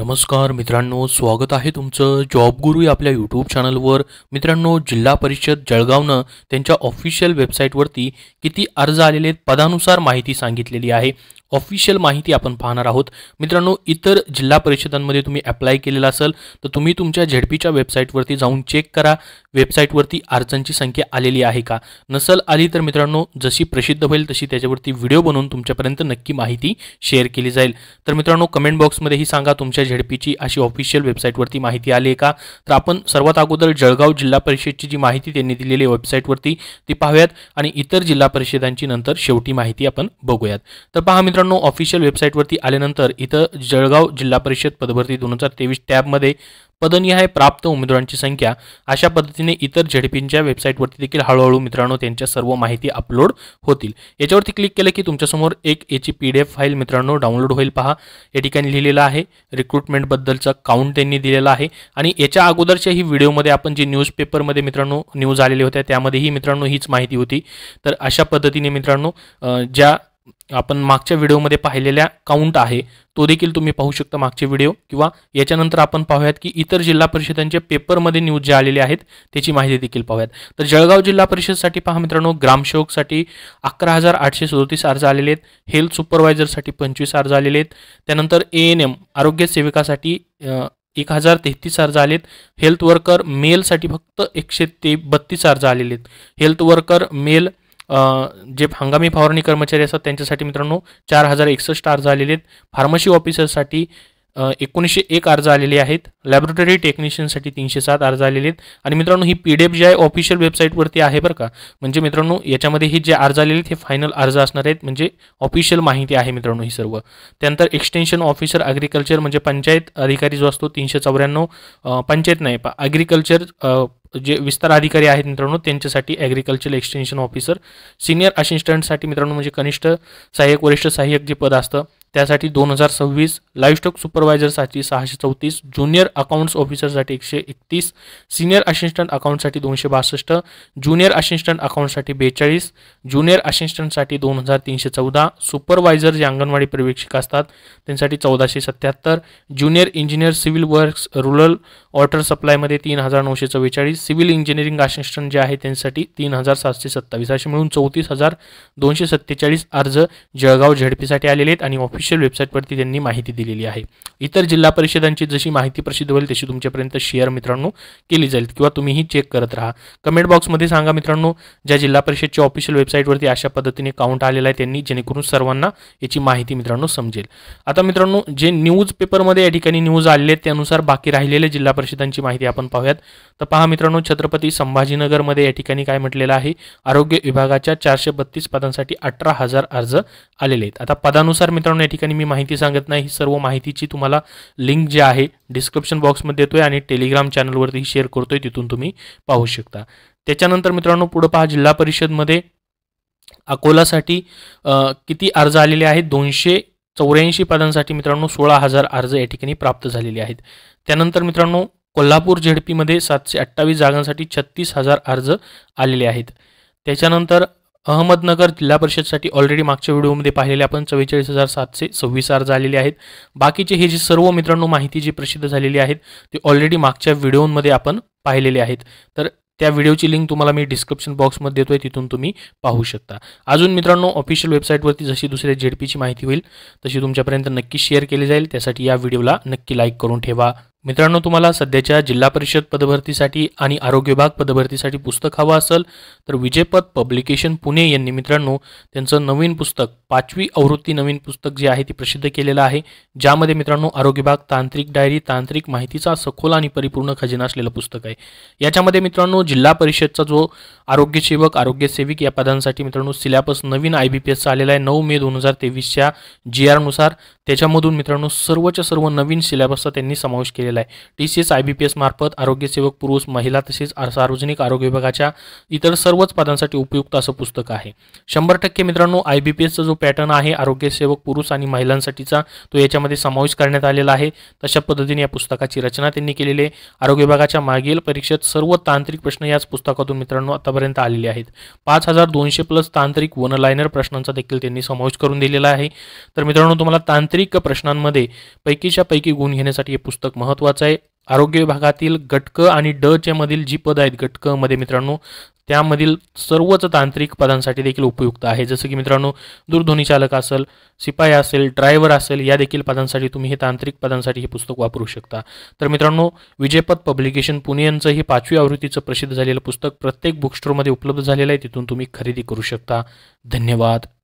नमस्कार मित्रांनो स्वागत आहे तुमचं जॉब गुरु या आपल्या यूट्यूब चॅनलवर मित्रांनो जिल्हा परिषद जळगावनं त्यांच्या ऑफिशियल वेबसाईटवरती किती अर्ज आलेले आहेत पदानुसार माहिती सांगितलेली आहे ऑफिशियल माहिती आपण पाहणार आहोत मित्रांनो इतर जिल्हा परिषदांमध्ये तुम्ही अप्लाय केलेला असेल तर तुम्ही तुमच्या झेडपीच्या वेबसाईटवरती जाऊन चेक करा वेबसाईटवरती अर्जांची संख्या आलेली आहे का नसल आली तर मित्रांनो जशी प्रसिद्ध होईल तशी त्याच्यावरती व्हिडिओ बनवून तुमच्यापर्यंत नक्की माहिती शेअर केली जाईल तर मित्रांनो कमेंट बॉक्समध्येही सांगा तुमच्या झेडपीची अशी ऑफिशियल वेबसाईटवरती माहिती आली आहे का तर आपण सर्वात अगोदर जळगाव जिल्हा परिषदची जी माहिती त्यांनी दिलेली वेबसाईटवरती ती पाहूयात आणि इतर जिल्हा परिषदांची नंतर शेवटी माहिती आपण बघूयात तर पहा मित्रांनो ऑफिशियल वेबसाईटवरती आल्यानंतर इथं जळगाव जिल्हा परिषद पदभरती दोन हजार तेवीस टॅबमध्ये पदनिहाय प्राप्त उमेदवारांची संख्या अशा पद्धतीने इतर झेडपींच्या वेबसाईटवरती देखील हळूहळू मित्रांनो त्यांच्या सर्व माहिती अपलोड होतील याच्यावरती क्लिक केलं की तुमच्यासमोर एक याची पी डी एफ फाईल मित्रांनो डाउनलोड होईल पहा या ठिकाणी लिहिलेलं आहे रिक्रुटमेंटबद्दलचा काउंट त्यांनी दिलेला आहे आणि याच्या अगोदरच्या ही व्हिडिओमध्ये आपण जे न्यूजपेपरमध्ये मित्रांनो न्यूज आलेले होत्या त्यामध्येही मित्रांनो हीच माहिती होती तर अशा पद्धतीने मित्रांनो ज्या आपण मागच्या व्हिडिओमध्ये पाहिलेल्या काउंट आहे तो देखील तुम्ही पाहू शकता मागचे व्हिडिओ किंवा याच्यानंतर आपण पाहूयात की इतर जिल्हा परिषदांच्या पेपरमध्ये न्यूज जे आलेले आहेत त्याची माहिती देखील पाहूयात तर जळगाव जिल्हा परिषदसाठी पहा मित्रांनो ग्रामसेवकसाठी अकरा हजार आठशे सदोतीस अर्ज आलेले आहेत हेल्थ सुपरवायझरसाठी पंचवीस अर्ज आलेले आहेत त्यानंतर ए एन एम आरोग्य सेविकासाठी एक हजार तेहतीस अर्ज आलेत हेल्थ वर्कर मेलसाठी फक्त एकशे ते बत्तीस अर्ज आलेले आहेत हेल्थ वर्कर मेल जे हंगामी फवारणी कर्मचारी असतात त्यांच्यासाठी मित्रांनो चार हजार एकसष्ट अर्ज आलेले आहेत फार्मसी ऑफिसरसाठी एकोणीसशे एक अर्ज आलेले आहेत लॅबोरेटरी टेक्निशियनसाठी तीनशे सात अर्ज आलेले आहेत आणि मित्रांनो ही पी डी एफ जी आहे ऑफिशियल वेबसाईटवरती आहे बरं का म्हणजे मित्रांनो याच्यामध्ये हे जे अर्ज आलेले आहेत हे फायनल अर्ज असणार आहेत म्हणजे ऑफिशियल माहिती आहे मित्रांनो ही सर्व त्यानंतर एक्सटेन्शन ऑफिसर ॲग्रिकल्चर म्हणजे पंचायत अधिकारी जो असतो तीनशे चौऱ्याण्णव पंचायत नाही पा ॲग्रिकल्चर जे विस्तार अधिकारी आहेत मित्रांनो त्यांच्यासाठी ॲग्रिकल्चर एक्सटेन्शन ऑफिसर सिनियर असिस्टंटसाठी मित्रांनो म्हणजे कनिष्ठ सहाय्यक वरिष्ठ सहाय्यक जे पद असतं त्यासाठी दोन हजार सव्वीस लाईव्हस्टॉक सुपरवायझरसाठी सहाशे चौतीस ज्युनियर अकाउंट्स ऑफिसरसाठी एकशे एकतीस सिनियर असिस्टंट अकाउंटसाठी दोनशे बासष्ट ज्युनियर असिस्टंट अकाउंटसाठी बेचाळीस ज्युनियर असिस्टंटसाठी दोन हजार तीनशे चौदा सुपरवायझर जे अंगणवाडी पर्यवेक्षिका असतात त्यांसाठी चौदाशे सत्याहत्तर junior engineer civil works rural water सप्लायमध्ये तीन हजार नऊशे चव्वेचाळीस सिव्हिल इंजिनिअरिंग असिस्टंट जे आहे त्यांच्यासाठी तीन हजार सातशे सत्तावीस असे मिळून चौतीस हजार दोनशे सत्तेचाळीस अर्ज जळगाव झेडपीसाठी आलेले आहेत आणि ऑफिस ऑफिशियल वेबसाईटवरती त्यांनी माहिती दिलेली आहे इतर जिल्हा परिषदांची जशी माहिती प्रसिद्ध होईल तशी तुमच्यापर्यंत शेअर मित्रांनो केली जाईल किंवा तुम्हीही चेक करत राहा कमेंट बॉक्समध्ये सांगा मित्रांनो ज्या जिल्हा परिषदच्या ऑफिशियल वेबसाईटवरती अशा पद्धतीने काउंट आलेला आहे त्यांनी जेणेकरून सर्वांना याची माहिती मित्रांनो समजेल आता मित्रांनो जे न्यूज पेपरमध्ये या ठिकाणी न्यूज आलेले आहेत त्यानुसार बाकी राहिलेल्या जिल्हा परिषदांची माहिती आपण पाहूयात तर पहा मित्रांनो छत्रपती संभाजीनगरमध्ये या ठिकाणी काय म्हटलेलं आहे आरोग्य विभागाच्या चारशे बत्तीस पदांसाठी अठरा हजार अर्ज आलेले आहेत आता पदानुसार मित्रांनो ठिकाणी मी माहिती सांगत नाही ही सर्व माहितीची तुम्हाला लिंक जी आहे डिस्क्रिप्शन बॉक्समध्ये देतोय आणि टेलिग्राम चॅनलवरती शेअर करतोय तिथून तुम्ही पाहू शकता त्याच्यानंतर मित्रांनो पुढं पहा जिल्हा परिषदमध्ये अकोलासाठी किती अर्ज आलेले आहेत दोनशे चौऱ्याऐंशी पदांसाठी मित्रांनो सोळा हजार अर्ज या ठिकाणी प्राप्त झालेले आहेत त्यानंतर मित्रांनो कोल्हापूर झेडपीमध्ये सातशे अठ्ठावीस जागांसाठी छत्तीस हजार अर्ज आलेले आहेत त्याच्यानंतर अहमदनगर जिल्हा परिषदसाठी ऑलरेडी मागच्या व्हिडिओमध्ये पाहिलेले आपण चव्वेचाळीस हजार सातशे सव्वीस अर्ज आलेले आहेत बाकीचे हे जे सर्व मित्रांनो माहिती जी प्रसिद्ध झालेली आहेत ते ऑलरेडी मागच्या व्हिडिओमध्ये आपण पाहिलेले आहेत तर त्या व्हिडिओची लिंक तुम्हाला मी डिस्क्रिप्शन बॉक्समध्ये देतोय तिथून तुम्ही पाहू शकता अजून मित्रांनो ऑफिशियल वेबसाईटवरती जशी दुसऱ्या जेडपीची माहिती होईल तशी तुमच्यापर्यंत नक्की शेअर केली जाईल त्यासाठी या व्हिडिओला नक्की लाईक करून ठेवा मित्रांनो तुम्हाला सध्याच्या जिल्हा परिषद पदभरतीसाठी आणि आरोग्य विभाग पदभरतीसाठी पुस्तक हवं असेल तर विजयपद पब्लिकेशन पुणे यांनी मित्रांनो त्यांचं नवीन पुस्तक पाचवी आवृत्ती नवीन पुस्तक जे आहे ती प्रसिद्ध केलेलं आहे ज्यामध्ये मित्रांनो आरोग्य भाग तांत्रिक डायरी तांत्रिक माहितीचा सखोल आणि परिपूर्ण खजिना असलेलं पुस्तक आहे याच्यामध्ये मित्रांनो जिल्हा परिषदचा जो आरोग्य सेवक आरोग्य सेविक या पदांसाठी मित्रांनो सिलॅबस नवीन आय बी पी एसचा आलेला आहे नऊ मे दोन हजार तेवीसच्या जी आरनुसार त्याच्यामधून मित्रांनो सर्वच्या सर्व नवीन सिलॅबसचा त्यांनी समावेश केलेला आहे T C S I B P S मार्फत आरोग्यसेवक पुरुष महिला तसेच सार्वजनिक आरोग्य विभागाच्या इतर सर्वच पदांसाठी उपयुक्त असं पुस्तक आहे शंभर टक्के मित्रांनो आय बी पी एसचा जो पॅटर्न आहे आरोग्यसेवक पुरुष आणि महिलांसाठीचा तो याच्यामध्ये समावेश करण्यात आलेला आहे तशा पद्धतीने या पुस्तकाची रचना त्यांनी केलेली आहे आरोग्य विभागाच्या मागील परीक्षेत सर्व तांत्रिक प्रश्न याच पुस्तकातून मित्रांनो आतापर्यंत आलेले आहेत पाच हजार दोनशे प्लस तांत्रिक वनलायनर प्रश्नांचा देखील त्यांनी समावेश करून दिलेला आहे तर मित्रांनो तुम्हाला तांत्रिक प्रश्नांमध्ये पैकीच्या पैकी गुण घेण्यासाठी हे पुस्तक महत्वाचं आहे आरोग्य विभागातील गटक आणि ड चे मधील जी पद आहेत गटक मध्ये मित्रांनो त्यामधील सर्वच तांत्रिक पदांसाठी देखील उपयुक्त आहे जसं की मित्रांनो दूरध्वनी चालक असेल शिपाई असेल ड्रायव्हर असेल या देखील पदांसाठी तुम्ही हे तांत्रिक पदांसाठी हे पुस्तक वापरू शकता तर मित्रांनो विजयपद पब्लिकेशन पुणे यांचं हे पाचवी आवृत्तीचं प्रसिद्ध झालेलं पुस्तक प्रत्येक बुकस्टोरमध्ये उपलब्ध झालेलं आहे तिथून तुम्ही खरेदी करू शकता धन्यवाद